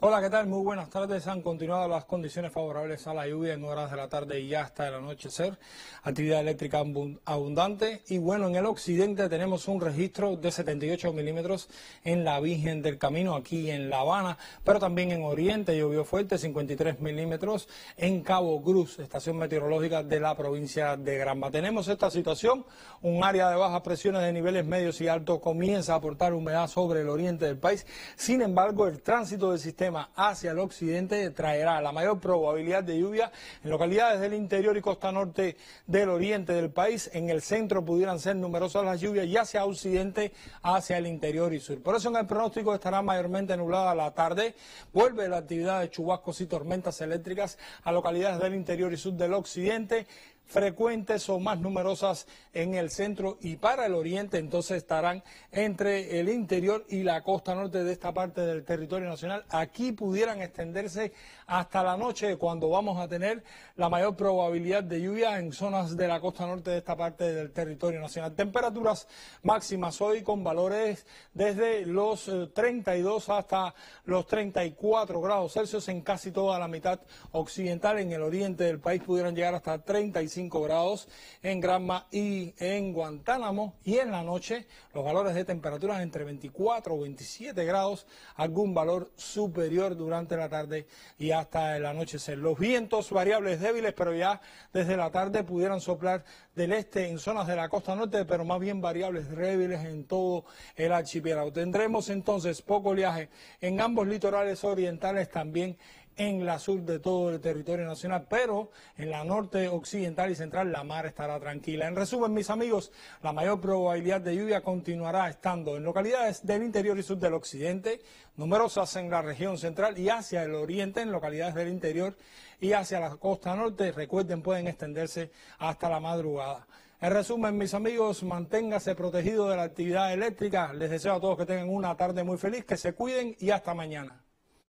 Hola, ¿qué tal? Muy buenas tardes. Han continuado las condiciones favorables a la lluvia en horas de la tarde y ya hasta el anochecer. Actividad eléctrica abundante. Y bueno, en el occidente tenemos un registro de 78 milímetros en la Virgen del Camino, aquí en La Habana, pero también en Oriente llovió fuerte, 53 milímetros en Cabo Cruz, estación meteorológica de la provincia de Granma. Tenemos esta situación, un área de bajas presiones de niveles medios y altos comienza a aportar humedad sobre el oriente del país. Sin embargo, el tránsito del sistema hacia el occidente traerá la mayor probabilidad de lluvia en localidades del interior y costa norte del oriente del país. En el centro pudieran ser numerosas las lluvias y hacia occidente, hacia el interior y sur. Por eso en el pronóstico estará mayormente nublada la tarde. Vuelve la actividad de chubascos y tormentas eléctricas a localidades del interior y sur del occidente frecuentes o más numerosas en el centro y para el oriente, entonces estarán entre el interior y la costa norte de esta parte del territorio nacional. Aquí pudieran extenderse hasta la noche cuando vamos a tener la mayor probabilidad de lluvia en zonas de la costa norte de esta parte del territorio nacional. Temperaturas máximas hoy con valores desde los 32 eh, hasta los 34 grados Celsius en casi toda la mitad occidental. En el oriente del país pudieran llegar hasta 35 grados en Granma y en Guantánamo. Y en la noche los valores de temperaturas entre 24 o 27 grados, algún valor superior durante la tarde y hasta el anochecer. Los vientos variables débiles, pero ya desde la tarde pudieron soplar del este en zonas de la costa norte, pero más bien variables débiles en todo el archipiélago. Tendremos entonces poco oleaje en ambos litorales orientales también en la sur de todo el territorio nacional, pero en la norte occidental y central la mar estará tranquila. En resumen, mis amigos, la mayor probabilidad de lluvia continuará estando en localidades del interior y sur del occidente, numerosas en la región central y hacia el oriente, en localidades del interior y hacia la costa norte. Recuerden, pueden extenderse hasta la madrugada. En resumen, mis amigos, manténgase protegido de la actividad eléctrica. Les deseo a todos que tengan una tarde muy feliz, que se cuiden y hasta mañana.